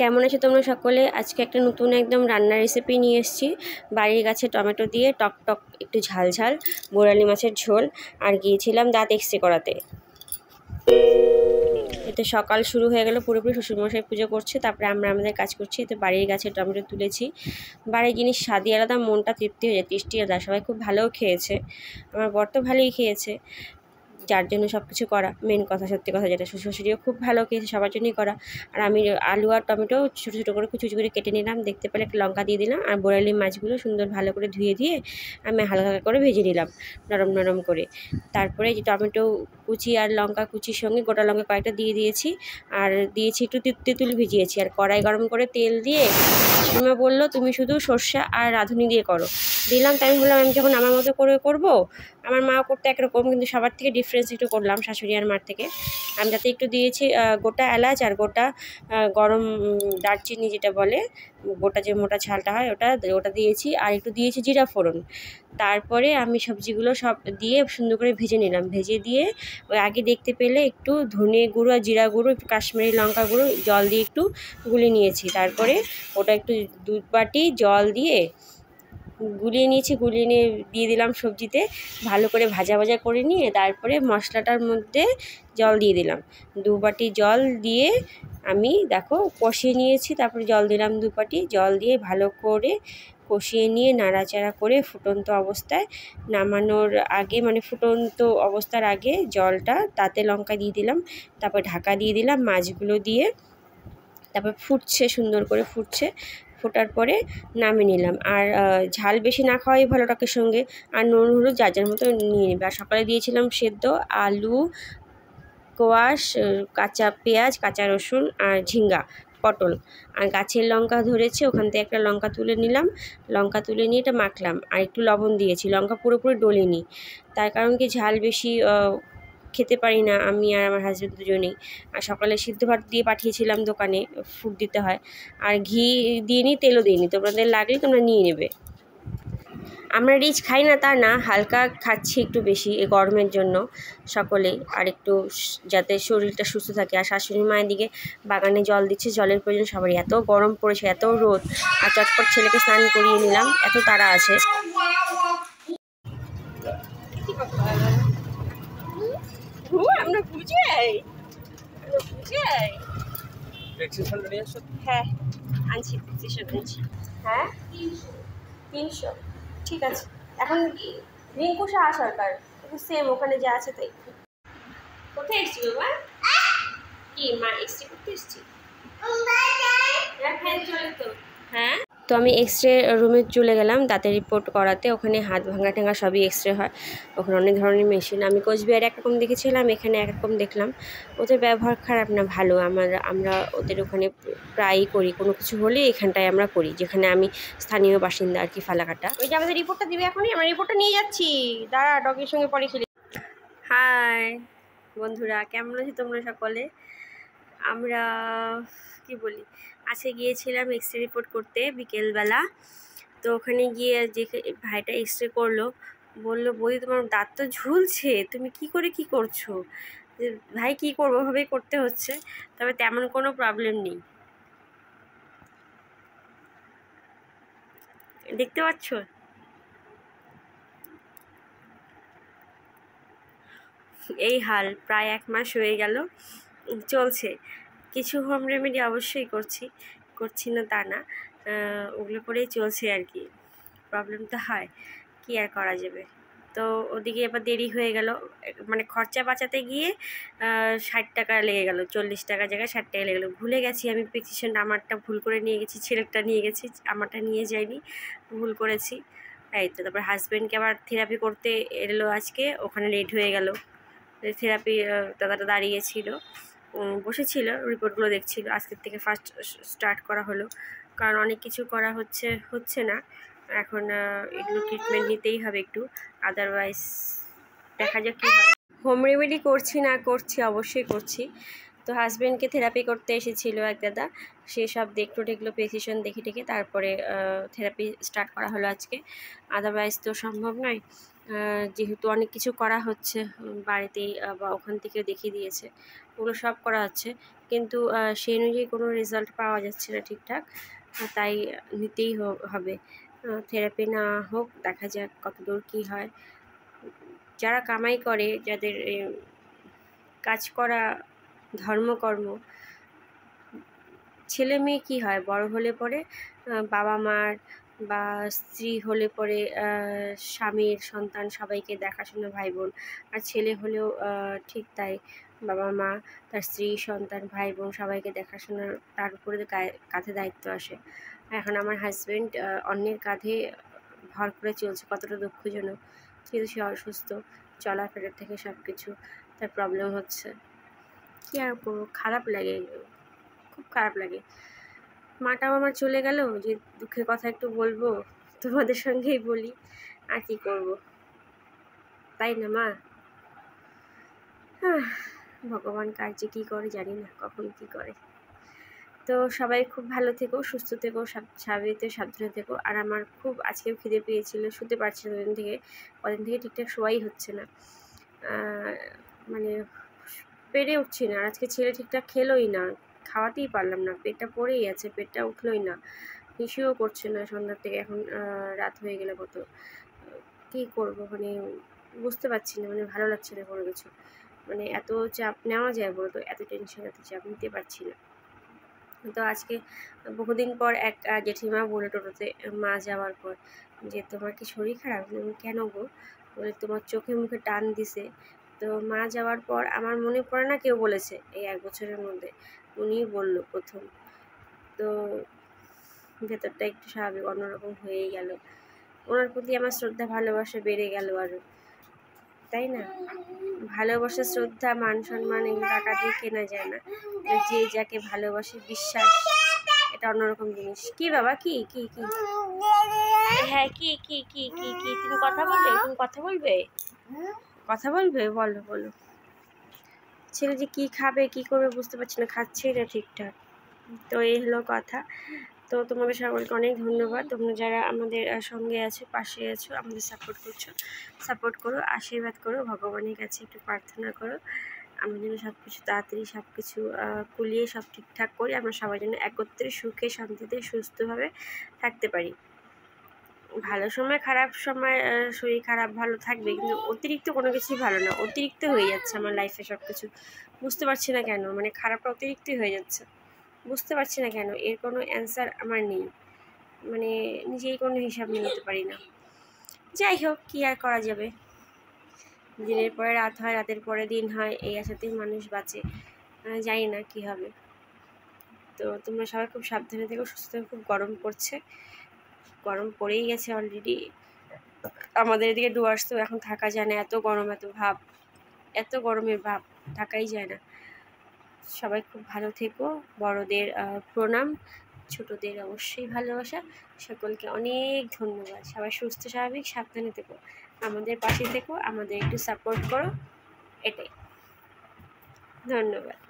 কেমন আছো তোমরা সকলে আজকে একটা নতুন একদম রান্নার রেসিপি নিয়ে এসেছি বাড়ির গাছে টমেটো দিয়ে টক টক একটু ঝাল ঝাল বোরালি মাছের ঝোল আর গিয়েছিলাম দাঁত এক্সে করাতে এতে সকাল শুরু হয়ে গেল পুরোপুরি শ্বশুরমশাই পুজো করছে তারপরে আমরা আমাদের কাজ করছি এতে বাড়ির গাছে টমেটো তুলেছি বাড়ির জিনিস স্বাদই আলাদা মনটা তৃপ্তি হয়ে যায় তৃষ্টি আলাদা সবাই খুব ভালোও খেয়েছে আমার বর তো ভালোই খেয়েছে যার জন্য সব কিছু করা মেন কথা সত্যি কথা যেটা শ্বশুর শাশুড়িও খুব ভালো খেয়েছে সবার জন্যই করা আর আমি আলু আর টমেটো ছোটো ছোটো করে কুচু করে কেটে নিলাম দেখতে পেলে একটা লঙ্কা দিয়ে দিলাম আর বোরালি মাছগুলো সুন্দর ভালো করে ধুয়ে দিয়ে আমি হালকা হালকা করে ভেজে নিলাম নরম নরম করে তারপরে যে টমেটো কুচি আর লঙ্কা কুচির সঙ্গে গোটা লঙ্কা কয়েকটা দিয়ে দিয়েছি আর দিয়েছি একটু তেঁতুল ভিজিয়েছি আর কড়াই গরম করে তেল দিয়ে বললো তুমি শুধু সর্ষা আর রাঁধুনি দিয়ে করো দিলাম তাই আমি বললাম আমি যখন আমার মতো করে করব আমার মা করতে একরকম কিন্তু সবার থেকে ডিফারেন্স একটু করলাম শাশুড়ি আর মার থেকে আমি তাতে একটু দিয়েছি গোটা এলাচ আর গোটা গরম দারচিনি যেটা বলে গোটা যে মোটা ছালটা হয় ওটা ওটা দিয়েছি আর একটু দিয়েছি জিরা ফোড়ন তারপরে আমি সবজিগুলো সব দিয়ে সুন্দর করে ভেজে নিলাম ভেজে দিয়ে ওই আগে দেখতে পেলে একটু ধনে গুঁড়ো আর জিরা গুঁড়ো একটু কাশ্মীরি লঙ্কা গুঁড়ো জল দিয়ে একটু গুলি নিয়েছি তারপরে ওটা একটু দুধ বাটি জল দিয়ে গুলিয়ে নিয়েছি গুলিয়ে নিয়ে দিয়ে দিলাম সবজিতে ভালো করে ভাজা ভাজা করে নিয়ে তারপরে মশলাটার মধ্যে জল দিয়ে দিলাম দু বাটি জল দিয়ে আমি দেখো কষিয়ে নিয়েছি তারপরে জল দিলাম দু বাটি জল দিয়ে ভালো করে কষিয়ে নিয়ে নাড়াচাড়া করে ফুটন্ত অবস্থায় নামানোর আগে মানে ফুটন্ত অবস্থার আগে জলটা তাতে লঙ্কা দিয়ে দিলাম তারপর ঢাকা দিয়ে দিলাম মাছগুলো দিয়ে তারপর ফুটছে সুন্দর করে ফুটছে ফোটার পরে নামিয়ে নিলাম আর ঝাল বেশি না খাওয়াই ভালো টাকের সঙ্গে আর নুন হলুদ যার যার মতো নিয়ে নেবে আর সকালে দিয়েছিলাম সেদ্ধ আলু কোয়াশ কাঁচা পেঁয়াজ কাঁচা রসুন আর ঝিঙ্গা পটল আর গাছের লঙ্কা ধরেছে ওখান থেকে একটা লঙ্কা তুলে নিলাম লঙ্কা তুলে নিয়ে এটা মাখলাম আর একটু লবণ দিয়েছি লঙ্কা পুরোপুরি ডলিনি তার কারণ কি ঝাল বেশি খেতে পারি না আমি আর আমার হাজব্যান্ড দুজনেই আর সকালে সিদ্ধ ভাত দিয়ে পাঠিয়েছিলাম দোকানে ফুড দিতে হয় আর ঘি দিয়ে নিই তেলও দিয়ে নিই তোমাদের লাগলে তোমরা নিয়ে নেবে আমরা রিচ খাই না তা না হালকা খাচ্ছি একটু বেশি এই গরমের জন্য সকলে আর একটু যাতে শরীরটা সুস্থ থাকে আর শাশুড়ি মায়ের দিকে বাগানে জল দিচ্ছে জলের প্রয়োজন সবারই এত গরম পড়েছে এত রোদ আর চটপট ছেলেকে স্নান করিয়ে নিলাম এত তারা আছে আমরা পূজাই আমরা হ্যাঁ আনছি প্রেসক্রিপশন আনছি হ্যাঁ তিনশো ঠিক আছে এখন রিঙ্কু শাহ সরকার সেম ওখানে যা আছে তাই কোথায় এসছি বাবা কি মা এসছি করতে এসছি হ্যাঁ ফ্যান তো হ্যাঁ তো আমি এক্স রে রুমে চলে গেলাম দাঁতের রিপোর্ট করাতে ওখানে হাত ভাঙা ঠেঙা সবই এক্স রে হয় ওখানে অনেক ধরনের মেশিন আমি কোচবিহারে একরকম দেখেছিলাম এখানে একরকম দেখলাম ওদের ব্যবহার খারাপ না ভালো আমার আমরা ওদের ওখানে প্রায়ই করি কোনো কিছু হলে এখানটায় আমরা করি যেখানে আমি স্থানীয় বাসিন্দা আর কি ফালাকাটা ওই যে আমাদের রিপোর্টটা দিবে এখনই আমরা রিপোর্টটা নিয়ে যাচ্ছি দাঁড়া ডগের সঙ্গে পরে খেলি হাই বন্ধুরা কেমন আছি তোমরা সকলে আমরা সত্যি বলি আজকে গিয়েছিলাম এক্স রে রিপোর্ট করতে বিকেলবেলা তো ওখানে গিয়ে যে ভাইটা এক্স রে করলো বললো বলি তোমার দাঁত তো ঝুলছে তুমি কি করে কি করছো ভাই কি করবো ভাবেই করতে হচ্ছে তবে তেমন কোনো প্রবলেম নেই দেখতে পাচ্ছ এই হাল প্রায় এক মাস হয়ে গেল চলছে কিছু হোম রেমেডি অবশ্যই করছি করছি না তা না ওগুলো করেই চলছে আর কি প্রবলেম তো হয় কি আর করা যাবে তো ওদিকে এবার দেরি হয়ে গেল মানে খরচা বাঁচাতে গিয়ে ষাট টাকা লেগে গেল চল্লিশ টাকা জায়গায় ষাট টাকা লেগে গেলো ভুলে গেছি আমি প্রেসক্রিপশন আমারটা ভুল করে নিয়ে গেছি ছেলেটা নিয়ে গেছি আমারটা নিয়ে যাইনি ভুল করেছি এই তো তারপর হাজব্যান্ডকে আবার থেরাপি করতে এলো আজকে ওখানে লেট হয়ে গেল থেরাপি দাদাটা দাঁড়িয়েছিল বসেছিল রিপোর্টগুলো দেখছিল আজকের থেকে ফার্স্ট স্টার্ট করা হলো কারণ অনেক কিছু করা হচ্ছে হচ্ছে না এখন এগুলো ট্রিটমেন্ট নিতেই হবে একটু আদারওয়াইজ দেখা যাক কী হয় হোম রেমেডি করছি না করছি অবশ্যই করছি তো হাজব্যান্ডকে থেরাপি করতে এসেছিল এক দাদা সে সব দেখলো টেকলো প্রেসিশন দেখে টেকে তারপরে থেরাপি স্টার্ট করা হলো আজকে আদারওয়াইজ তো সম্ভব নয় যেহেতু অনেক কিছু করা হচ্ছে বাড়িতেই বা ওখান থেকে দেখিয়ে দিয়েছে ওগুলো সব করা হচ্ছে কিন্তু সেই অনুযায়ী কোনো রেজাল্ট পাওয়া যাচ্ছে না ঠিকঠাক তাই নিতেই হবে থেরাপি না হোক দেখা যাক কতদূর কী হয় যারা কামাই করে যাদের কাজ করা ধর্মকর্ম ছেলে মেয়ে কী হয় বড় হলে পরে বাবা মার বা স্ত্রী হলে পরে স্বামীর সন্তান সবাইকে দেখাশোনা ভাই বোন আর ছেলে হলেও ঠিক তাই বাবা মা তার স্ত্রী সন্তান ভাই বোন সবাইকে দেখাশোনার তার উপরে কাঁধে দায়িত্ব আসে এখন আমার হাজব্যান্ড অন্যের কাঁধে ভর করে চলছে কতটা দুঃখজনক কিন্তু সে অসুস্থ চলাফেরার থেকে সব কিছু তার প্রবলেম হচ্ছে কী আর করবো খারাপ লাগে খুব খারাপ লাগে মাটাও আমার চলে গেল যে দুঃখের কথা একটু বলবো তোমাদের সঙ্গেই বলি আর কী করবো তাই না মা ভগবান কার যে কী করে জানি না কখন কী করে তো সবাই খুব ভালো থেকো সুস্থ থেকো স্বাভাবিক সাবধানে থেকো আর আমার খুব আজকেও খিদে পেয়েছিল শুতে পারছি না কদিন থেকে কদিন থেকে ঠিকঠাক শোয়াই হচ্ছে না মানে পেরে উঠছি না আর আজকে ছেলে ঠিকঠাক খেলোই না খাওয়াতেই পারলাম না পেটটা পড়েই আছে পেটটা উঠলোই না হিসিও করছে না সন্ধ্যার থেকে এখন রাত হয়ে গেলে কত কী করবো মানে বুঝতে পারছি না মানে ভালো লাগছে না কোনো কিছু মানে এত চাপ নেওয়া যায় বলতো এত টেনশন এত চাপ নিতে পারছি না তো আজকে বহুদিন পর এক জেঠিমা বলে টোটোতে মা যাওয়ার পর যে তোমার কি শরীর খারাপ কেন গো বলে তোমার চোখে মুখে টান দিছে তো মা যাওয়ার পর আমার মনে পড়ে না কেউ বলেছে এই এক বছরের মধ্যে উনি বলল প্রথম তো ভেতরটা একটু স্বাভাবিক অন্যরকম হয়ে গেল ওনার প্রতি আমার শ্রদ্ধা ভালোবাসা বেড়ে গেল আরও তাই না ভালোবাসা শ্রদ্ধা মান সম্মান এগুলো টাকা দিয়ে কেনা যায় না যে যাকে ভালোবাসে বিশ্বাস এটা অন্যরকম জিনিস কি বাবা কি কি কি হ্যাঁ কি কি কি কি কি তুমি কথা বলবে তুমি কথা বলবে কথা বলবে বলো বলো ছেলে যে কী খাবে কি করবে বুঝতে পারছি না খাচ্ছেই না ঠিকঠাক তো এই হলো কথা তো তোমাদের সকলকে অনেক ধন্যবাদ তোমরা যারা আমাদের সঙ্গে আছো পাশে আছো আমাদের সাপোর্ট করছো সাপোর্ট করো আশীর্বাদ করো ভগবানের কাছে একটু প্রার্থনা করো আমরা যেন সব কিছু তাড়াতাড়ি সব কিছু কুলিয়ে সব ঠিকঠাক করি আমরা সবাই যেন একত্রে সুখে শান্তিতে সুস্থভাবে থাকতে পারি ভালো সময় খারাপ সময় শরীর খারাপ ভালো থাকবে কিন্তু অতিরিক্ত কোনো কিছুই ভালো না অতিরিক্ত হয়ে যাচ্ছে আমার লাইফে সব কিছু বুঝতে পারছি না কেন মানে খারাপটা অতিরিক্তই হয়ে যাচ্ছে বুঝতে পারছি না কেন এর কোনো অ্যান্সার আমার নেই মানে নিজেই কোনো হিসাব নিতে পারি না যাই হোক কী আর করা যাবে দিনের পরে রাত হয় রাতের পরে দিন হয় এই আশাতেই মানুষ বাঁচে জানি না কি হবে তো তোমরা সবাই খুব সাবধানে থেকো সুস্থ খুব গরম পড়ছে গরম পড়েই গেছে অলরেডি আমাদের এদিকে ডুয়ার্স তো এখন থাকা যায় না এত গরম এত ভাব এত গরমের ভাব থাকাই যায় না সবাই খুব ভালো থেকো বড়দের প্রণাম ছোটদের অবশ্যই ভালোবাসা সকলকে অনেক ধন্যবাদ সবাই সুস্থ স্বাভাবিক সাবধানে থেকো আমাদের পাশে থেকো আমাদের একটু সাপোর্ট করো এটাই ধন্যবাদ